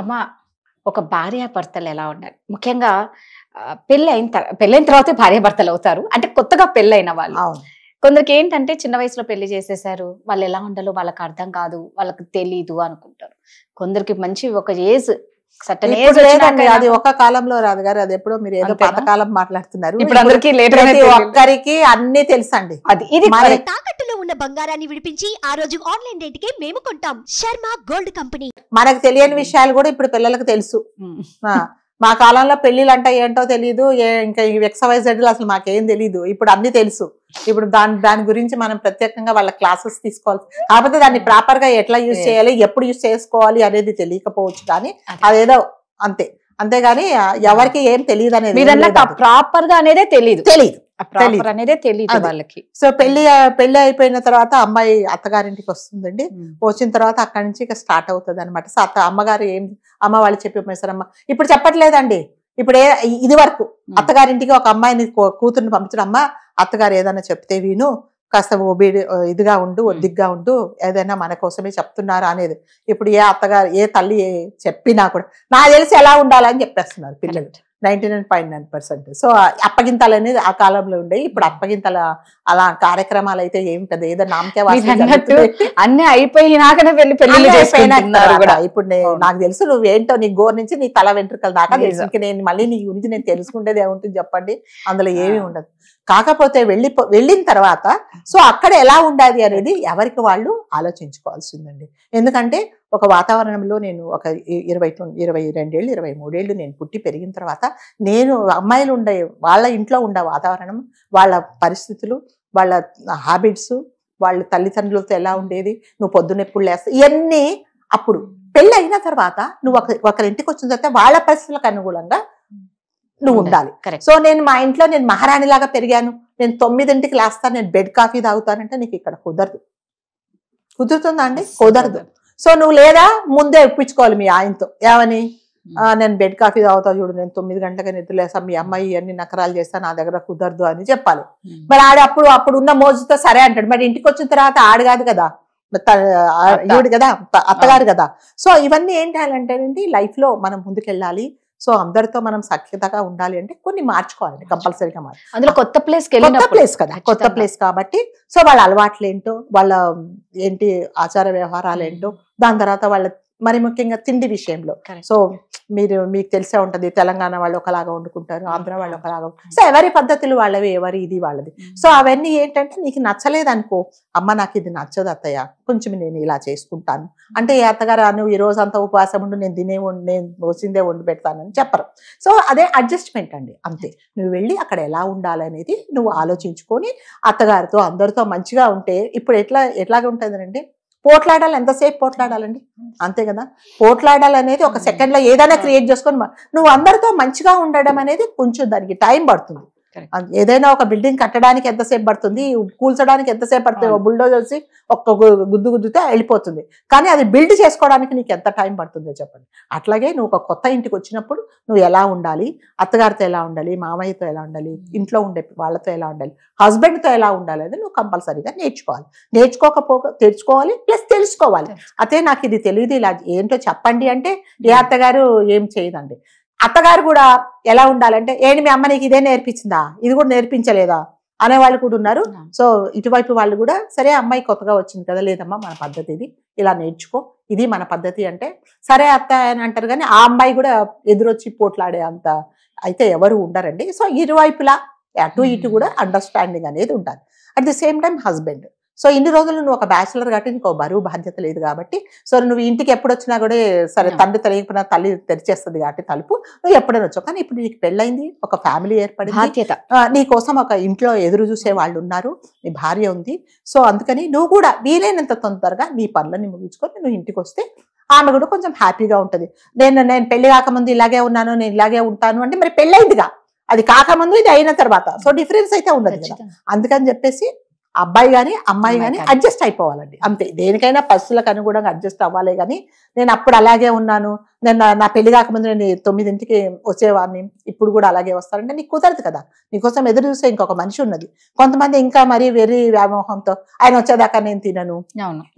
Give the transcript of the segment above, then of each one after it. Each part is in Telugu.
అమ్మ ఒక భార్యాభర్తలు ఎలా ఉండాలి ముఖ్యంగా పెళ్ళి అయిన తర్వాత అయిన తర్వాతే భార్యాభర్తలు అవుతారు అంటే కొత్తగా పెళ్ళైన వాళ్ళు కొందరికి ఏంటంటే చిన్న వయసులో పెళ్లి చేసేసారు వాళ్ళు ఎలా ఉండాలో వాళ్ళకి అర్థం కాదు వాళ్ళకి తెలీదు అనుకుంటారు కొందరికి మంచి ఒక ఏజ్ అది ఒక కాలంలో రాదు గారు అది ఎప్పుడో మీరు ఏదో పాతకాలం మాట్లాడుతున్నారు ఇప్పుడు అందరికి ఒక్కరికి అన్ని తెలుసండి అది ఇది తాకట్టులో ఉన్న బంగారాన్ని విడిపించి ఆ రోజు ఆన్లైన్ రేట్ కి మేము కొంటాం శర్మ గోల్డ్ కంపెనీ మనకు తెలియని విషయాలు కూడా ఇప్పుడు పిల్లలకు తెలుసు మా కాలంలో పెళ్లిలు అంటే ఏంటో తెలియదు ఇంకా ఎక్స్వైజెడ్లు అసలు మాకేం తెలియదు ఇప్పుడు అన్ని తెలుసు ఇప్పుడు దాని దాని గురించి మనం ప్రత్యేకంగా వాళ్ళ క్లాసెస్ తీసుకోవాలి కాకపోతే దాన్ని ప్రాపర్ గా ఎట్లా యూజ్ చేయాలి ఎప్పుడు యూజ్ చేసుకోవాలి అనేది తెలియకపోవచ్చు కానీ అదేదో అంతే అంతేగాని ఎవరికి ఏం తెలియదు అనేది ప్రాపర్ గా అనేది తెలియదు తెలియదు అనేది తెలియదు వాళ్ళకి సో పెళ్లి పెళ్లి అయిపోయిన తర్వాత అమ్మాయి అత్తగారింటికి వస్తుందండి వచ్చిన తర్వాత అక్కడి నుంచి ఇక స్టార్ట్ అవుతుంది అనమాట సో అత్త అమ్మగారు ఏం అమ్మ వాళ్ళు చెప్పి అమ్మ ఇప్పుడు చెప్పట్లేదండి ఇప్పుడు ఇది వరకు అత్తగారింటికి ఒక అమ్మాయిని కూతుర్ని పంపించడం అమ్మ అత్తగారు ఏదైనా చెప్తే విను కాస్త ఓబీడి ఇదిగా ఉండు ఒద్దిగ్గా ఉండు ఏదైనా మన కోసమే చెప్తున్నారా అనేది ఇప్పుడు ఏ అత్తగారు ఏ తల్లి చెప్పినా కూడా నాకు తెలిసి ఎలా ఉండాలని చెప్పేస్తున్నారు పిల్లలు ninety nine point nine percent so అప్పగింతలు అనేది ఆ కాలంలో ఉండే ఇప్పుడు అప్పగింతల అలా కార్యక్రమాలు అయితే ఏమిటది ఏదో నామకే అన్ని అయిపోయినాకనే వెళ్ళి పెళ్లి ఇప్పుడు నాకు తెలుసు నువ్వు ఏంటో నీ గోర్ నుంచి నీ తల వెంట్రుకల దాకా తెలుసు నేను మళ్ళీ నీ గురించి నేను తెలుసుకుంటేది ఏముంటుంది చెప్పండి అందులో ఏమీ ఉండదు కాకపోతే వెళ్ళి వెళ్ళిన తర్వాత సో అక్కడ ఎలా ఉండాలి అనేది ఎవరికి వాళ్ళు ఆలోచించుకోవాల్సిందండి ఎందుకంటే ఒక వాతావరణంలో నేను ఒక ఇరవై ఇరవై రెండేళ్ళు ఇరవై మూడేళ్ళు నేను పుట్టి పెరిగిన తర్వాత నేను అమ్మాయిలు ఉండే వాళ్ళ ఇంట్లో ఉండే వాతావరణం వాళ్ళ పరిస్థితులు వాళ్ళ హ్యాబిట్స్ వాళ్ళ తల్లిదండ్రులతో ఎలా ఉండేది నువ్వు పొద్దునెప్పుడు లేస్తా ఇవన్నీ అప్పుడు పెళ్ళి అయిన తర్వాత నువ్వు ఒక ఒకరింటికి వచ్చిన తర్వాత వాళ్ళ పరిస్థితులకు అనుగుణంగా నువ్వు ఉండాలి సో నేను మా ఇంట్లో నేను మహారాణిలాగా పెరిగాను నేను తొమ్మిదింటికి లేస్తాను నేను బెడ్ కాఫీ తాగుతానంటే నీకు ఇక్కడ కుదరదు కుదురుతుందా అండి కుదరదు సో నువ్వు లేదా ముందే ఒప్పించుకోవాలి మీ ఆయనతో ఏమని నేను బెడ్ కాఫీ తాగుతా చూడు నేను తొమ్మిది గంటలకి నిద్రలేసా మీ అమ్మాయి అన్ని నకరాలు చేస్తా నా దగ్గర కుదరదు అని చెప్పాలి మరి ఆడ అప్పుడు అప్పుడు ఉన్న మోజుతో సరే అంటాడు మరి ఇంటికి వచ్చిన తర్వాత ఆడ కాదు కదా ఈవిడు కదా అత్తగారు కదా సో ఇవన్నీ ఏంటి అంటే లైఫ్ లో మనం ముందుకెళ్ళాలి సో అందరితో మనం సఖ్యతగా ఉండాలి అంటే కొన్ని మార్చుకోవాలండి కంపల్సరీగా మార్చు అందులో కొత్త ప్లేస్ కొత్త ప్లేస్ కదా కొత్త ప్లేస్ కాబట్టి సో వాళ్ళ అలవాట్లు ఏంటో వాళ్ళ ఏంటి ఆచార వ్యవహారాలు ఏంటో దాని తర్వాత వాళ్ళ మరి ముఖ్యంగా తిండి విషయంలో సో మీరు మీకు తెలిసే ఉంటది తెలంగాణ వాళ్ళు ఒకలాగా వండుకుంటారు mm. ఆంధ్ర వాళ్ళు ఒకలాగా సో ఎవరి పద్ధతులు వాళ్ళవి ఎవరి ఇది వాళ్ళది mm. సో అవన్నీ ఏంటంటే నీకు నచ్చలేదు అనుకో అమ్మ నాకు ఇది నచ్చదు అత్తయ్య కొంచెం నేను ఇలా చేసుకుంటాను అంటే ఈ అత్తగారు నువ్వు ఈ రోజు అంతా ఉపవాసం ఉండు నేను తినే వండి నేను మోసిందే వండి పెడతానని చెప్పరు సో అదే అడ్జస్ట్మెంట్ అండి అంతే నువ్వు వెళ్ళి అక్కడ ఎలా ఉండాలనేది నువ్వు ఆలోచించుకొని అత్తగారితో అందరితో మంచిగా ఉంటే ఇప్పుడు ఎట్లా ఎట్లాగే ఉంటుందండి పోట్లాడాలి ఎంతసేపు పోట్లాడాలండి అంతే కదా పోట్లాడాలి అనేది ఒక సెకండ్లో ఏదైనా క్రియేట్ చేసుకొని నువ్వు అందరితో మంచిగా ఉండడం అనేది కొంచెం దానికి టైం పడుతుంది ఏదైనా ఒక బిల్డింగ్ కట్టడానికి ఎంతసేపు పడుతుంది కూల్చడానికి ఎంతసేపు పడుతుంది బుల్డోజర్స్ ఒక్క గుద్దు గుద్దుతే వెళ్ళిపోతుంది కానీ అది బిల్డ్ చేసుకోవడానికి నీకు ఎంత టైం పడుతుందో చెప్పండి అట్లాగే నువ్వు ఒక కొత్త ఇంటికి వచ్చినప్పుడు నువ్వు ఎలా ఉండాలి అత్తగారితో ఎలా ఉండాలి మామయ్యతో ఎలా ఉండాలి ఇంట్లో ఉండే వాళ్ళతో ఎలా ఉండాలి హస్బెండ్తో ఎలా ఉండాలి అనేది నువ్వు కంపల్సరీగా నేర్చుకోవాలి నేర్చుకోకపో తెచ్చుకోవాలి ప్లస్ తెలుసుకోవాలి అదే నాకు ఇది తెలియదు ఇలా ఏంటో చెప్పండి అంటే ఏ అత్తగారు ఏం చేయదండి అత్తగారు కూడా ఎలా ఉండాలంటే ఏంటి మీ అమ్మ నీకు ఇదే నేర్పించిందా ఇది కూడా నేర్పించలేదా అనే వాళ్ళు కూడా ఉన్నారు సో ఇటువైపు వాళ్ళు కూడా సరే అమ్మాయి కొత్తగా వచ్చింది కదా లేదమ్మా మన పద్ధతి ఇది ఇలా నేర్చుకో ఇది మన పద్ధతి అంటే సరే అత్త అని అంటారు కానీ ఆ అమ్మాయి కూడా ఎదురొచ్చి పోట్లాడే అంత అయితే ఎవరు ఉండరండి సో ఇరువైపులా అటు ఇటు కూడా అండర్స్టాండింగ్ అనేది ఉంటుంది at the same time husband so ఇన్ని రోజులు నువ్వు ఒక బ్యాచిలర్ కాబట్టి నీకు బరువు బాధ్యత లేదు కాబట్టి సో నువ్వు ఇంటికి ఎప్పుడు వచ్చినా కూడా సరే hmm. తండ్రి తెలియకపోయినా తల్లి తెరిచేస్తుంది కాబట్టి తలుపు నువ్వు ఎప్పుడైనా వచ్చావు కానీ ఇప్పుడు నీకు పెళ్ళైంది ఒక ఫ్యామిలీ ఏర్పడింది బాధ్యత నీ కోసం ఒక ఇంట్లో ఎదురు చూసే వాళ్ళు ఉన్నారు నీ భార్య ఉంది సో అందుకని నువ్వు కూడా వీలైనంత తొందరగా నీ పనులని ముగించుకొని నువ్వు ఇంటికి వస్తే ఆమె కూడా కొంచెం హ్యాపీగా ఉంటుంది నేను నేను పెళ్లి కాకముందు ఇలాగే ఉన్నాను నేను ఇలాగే ఉంటాను అంటే మరి పెళ్ళైందిగా అది కాకముందు ఇది అయిన తర్వాత సో డిఫరెన్స్ అయితే ఉన్నది కదా అందుకని చెప్పేసి అబ్బాయి కానీ అమ్మాయి కానీ అడ్జస్ట్ అయిపోవాలండి అంతే దేనికైనా పరిస్థితులకు అనుగుణంగా అడ్జస్ట్ అవ్వాలి కానీ నేను అప్పుడు అలాగే ఉన్నాను నేను నా పెళ్లి కాకముందు నేను తొమ్మిదింటికి వచ్చేవాడిని ఇప్పుడు కూడా అలాగే వస్తారంటే నీకు కుదరదు కదా నీకోసం ఎదురు చూసే ఇంకొక మనిషి ఉన్నది కొంతమంది ఇంకా మరీ వెరీ వ్యామోహంతో ఆయన వచ్చేదాకా నేను తినను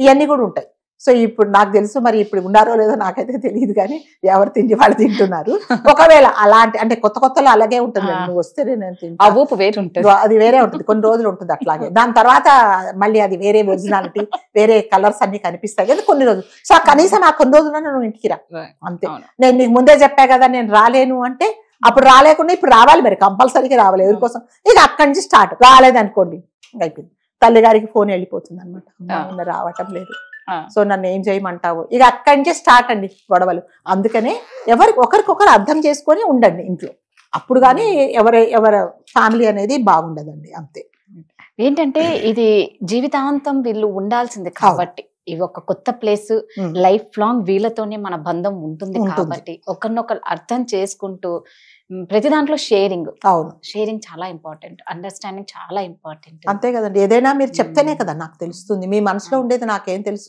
ఇవన్నీ కూడా ఉంటాయి సో ఇప్పుడు నాకు తెలుసు మరి ఇప్పుడు ఉన్నారో లేదో నాకైతే తెలియదు కానీ ఎవరు తిండి వాళ్ళు తింటున్నారు ఒకవేళ అలాంటి అంటే కొత్త కొత్తలో అలాగే ఉంటుంది నువ్వు వస్తే నేను అది వేరే ఉంటుంది కొన్ని రోజులు ఉంటుంది అట్లాగే దాని తర్వాత మళ్ళీ అది వేరే ఒరిజినాలిటీ వేరే కలర్స్ అన్ని కనిపిస్తాయి కదా కొన్ని రోజులు సో కనీసం ఆ కొన్ని రోజులు నువ్వు ఇంటికి రా అంతే నేను నీకు ముందే చెప్పా కదా నేను రాలేను అంటే అప్పుడు రాలేకుండా ఇప్పుడు రావాలి మరి కంపల్సరీగా రావాలి ఎవరి కోసం ఇక అక్కడి నుంచి స్టార్ట్ రాలేదనుకోండి అయిపోయింది తల్లిగారికి ఫోన్ వెళ్ళిపోతుంది అనమాట రావటం లేదు సో నన్ను ఏం చేయమంటావు ఇక అక్కడి నుంచే స్టార్ట్ అండి గొడవలు అందుకనే ఎవరికి ఒకరికొకరు అర్థం చేసుకొని ఉండండి ఇంట్లో అప్పుడు కానీ ఎవరి ఎవరి ఫ్యామిలీ అనేది బాగుండదండి అంతే ఏంటంటే ఇది జీవితాంతం వీళ్ళు ఉండాల్సింది కాబట్టి ఇవి ఒక కొత్త ప్లేస్ లైఫ్ లాంగ్ వీళ్ళతోనే మన బంధం ఉంటుంది కాబట్టి ఒకరినొకరు అర్థం చేసుకుంటూ ప్రతి దాంట్లో షేరింగ్ అవును షేరింగ్ చాలా ఇంపార్టెంట్ అండర్స్టాండింగ్ చాలా ఇంపార్టెంట్ అంతే కదండి ఏదైనా మీరు చెప్తేనే కదా నాకు తెలుస్తుంది మీ మనసులో ఉండేది నాకేం తెలుసు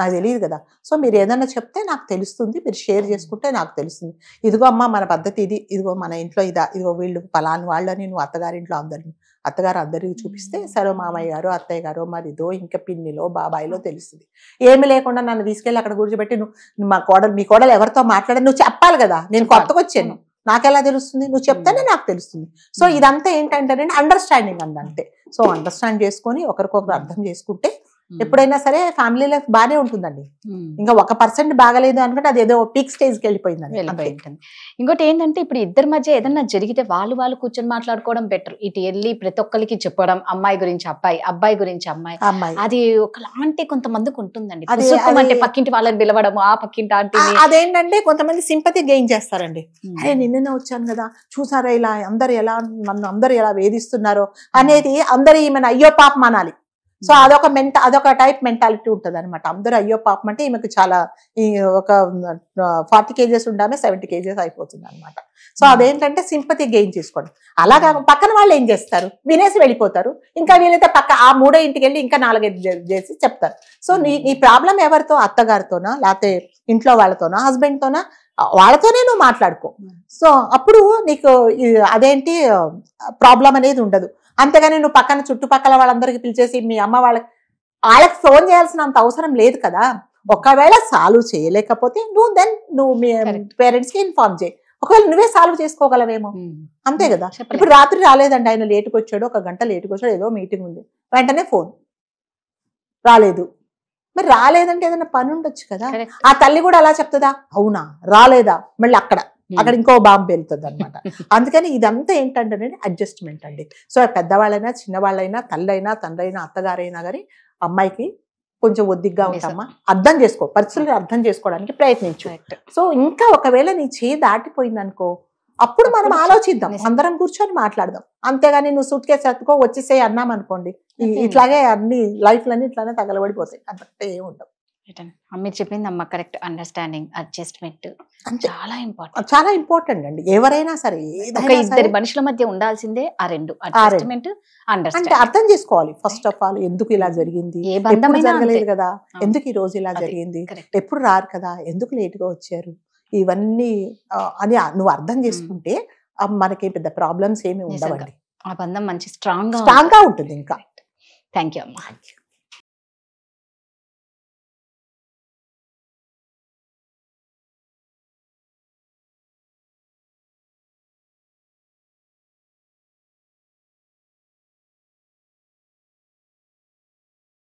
నాకు తెలియదు కదా సో మీరు ఏదైనా చెప్తే నాకు తెలుస్తుంది మీరు షేర్ చేసుకుంటే నాకు తెలుస్తుంది ఇదిగో అమ్మ మన పద్ధతి ఇది ఇదిగో మన ఇంట్లో ఇదా ఇదిగో వీళ్ళు పలాని వాళ్ళని నువ్వు అత్తగారింట్లో అందరిని అత్తగారు అందరికీ చూపిస్తే సరే మామయ్య గారు అత్తయ్య గారు మరిదో ఇంకా పిన్నిలో బాబాయిలో తెలుస్తుంది ఏమి లేకుండా నన్ను తీసుకెళ్ళి అక్కడ కూర్చోబెట్టి నువ్వు మా కోడలు మీ కోడలు ఎవరితో మాట్లాడే నువ్వు చెప్పాలి కదా నేను కొత్తకొచ్చాను నాకెలా తెలుస్తుంది నువ్వు చెప్తేనే hmm. నాకు తెలుస్తుంది సో hmm. ఇదంతా ఏంటంటేనండి అండర్స్టాండింగ్ అందంతే సో అండర్స్టాండ్ చేసుకొని ఒకరికొకరు అర్థం చేసుకుంటే ఎప్పుడైనా సరే ఫ్యామిలీ లైఫ్ బాగానే ఉంటుందండి ఇంకా ఒక పర్సెంట్ బాగలేదు అనుకుంటే అది ఏదో పీక్ స్టేజ్ కి వెళ్ళిపోయిందండి ఇంకోటి ఏంటంటే ఇప్పుడు ఇద్దరి మధ్య ఏదన్నా జరిగితే వాళ్ళు వాళ్ళు కూర్చొని మాట్లాడుకోవడం బెటర్ ఇటు వెళ్ళి ప్రతి ఒక్కరికి చెప్పడం అమ్మాయి గురించి అబ్బాయి అబ్బాయి గురించి అమ్మాయి అమ్మాయి అది ఒకలాంటి కొంతమందికి ఉంటుందండి అంటే పక్కింటి వాళ్ళని పిలవడం ఆ పక్కింటి ఆంటీ అదేంటంటే కొంతమంది సింపతి గెయిన్ చేస్తారండి అరే నిన్ననే వచ్చాను కదా చూసారా ఇలా అందరు ఎలా నన్ను అందరు ఎలా వేధిస్తున్నారో అనేది అందరు ఏమైనా అయ్యో పాపం అనాలి సో అదొక మెంట అదొక టైప్ మెంటాలిటీ ఉంటుంది అనమాట అందరూ అయ్యో పాపం అంటే ఈమెకు చాలా ఈ ఒక ఫార్టీ కేజెస్ ఉండమే సెవెంటీ కేజెస్ అయిపోతుంది అనమాట సో hmm. అదేంటంటే సింపతి గెయిన్ చేసుకోండి అలాగా hmm. పక్కన వాళ్ళు ఏం చేస్తారు వినేసి వెళ్ళిపోతారు ఇంకా వీలైతే పక్క ఆ మూడో ఇంటికి వెళ్ళి ఇంకా నాలుగైదు చేసి చెప్తారు సో నీ hmm. నీ ప్రాబ్లం ఎవరితో అత్తగారితోనా లేకపోతే ఇంట్లో వాళ్ళతోనా హస్బెండ్తోనా వాళ్ళతోనే నువ్వు మాట్లాడుకో సో అప్పుడు నీకు అదేంటి ప్రాబ్లం అనేది ఉండదు అంతేగాని నువ్వు పక్కన చుట్టుపక్కల వాళ్ళందరికీ పిలిచేసి మీ అమ్మ వాళ్ళకి వాళ్ళకి ఫోన్ చేయాల్సినంత అవసరం లేదు కదా ఒకవేళ సాల్వ్ చేయలేకపోతే నువ్వు దెన్ నువ్వు మీ పేరెంట్స్కి ఇన్ఫార్మ్ చేయి ఒకవేళ నువ్వే సాల్వ్ చేసుకోగలవేమో hmm. అంతే hmm. కదా ఇప్పుడు రాత్రి రాలేదండి ఆయన లేటుకు వచ్చాడు ఒక గంట లేటుకు వచ్చాడు ఏదో మీటింగ్ ఉంది వెంటనే ఫోన్ రాలేదు మరి రాలేదంటే ఏదైనా పని ఉండొచ్చు కదా ఆ తల్లి కూడా అలా చెప్తుందా అవునా రాలేదా మళ్ళీ అక్కడ hmm. అక్కడ ఇంకో బాంబు వెళ్తుంది అనమాట అందుకని ఇదంతా ఏంటంటే అడ్జస్ట్మెంట్ అండి సో పెద్దవాళ్ళైనా చిన్నవాళ్ళైనా తండ్రి అయినా అత్తగారైనా కానీ అమ్మాయికి కొంచెం ఒద్దిగ్గా ఉంటామా అర్థం చేసుకో పరిస్థితులు అర్థం చేసుకోవడానికి ప్రయత్నించు సో ఇంకా ఒకవేళ నీ చేయి దాటిపోయిందనుకో అప్పుడు మనం ఆలోచిద్దాం అందరం కూర్చొని మాట్లాడదాం అంతేగాని నువ్వు సూట్ కేసు ఎత్తుకో వచ్చేసే అన్నాం అనుకోండి ఇట్లాగే అన్ని లైఫ్ లన్నీ ఇట్లానే తగలబడిపోతాయి అంతే ఏముండవు మీరు చెప్పింది అమ్మ కరెక్ట్ అండర్స్టాండింగ్ అడ్జస్ట్మెంట్ చాలా ఇంపార్టెంట్ చాలా ఇంపార్టెంట్ అండి ఎవరైనా సరే ఇద్దరు మనుషుల మధ్య ఉండాల్సిందే ఆ రెండు అడ్జస్ట్మెంట్ అంటే అర్థం చేసుకోవాలి ఫస్ట్ ఆఫ్ ఆల్ ఎందుకు ఇలా జరిగింది జరగలేదు కదా ఎందుకు ఈ రోజు ఇలా జరిగింది ఎప్పుడు రారు కదా ఎందుకు లేట్ గా వచ్చారు ఇవన్నీ అని నువ్వు అర్థం చేసుకుంటే మనకి పెద్ద ప్రాబ్లమ్స్ ఏమి ఉండవండి ఆ బంధం మంచి స్ట్రాంగ్ గా ఉంటుంది ఇంకా థ్యాంక్ యూ అమ్మా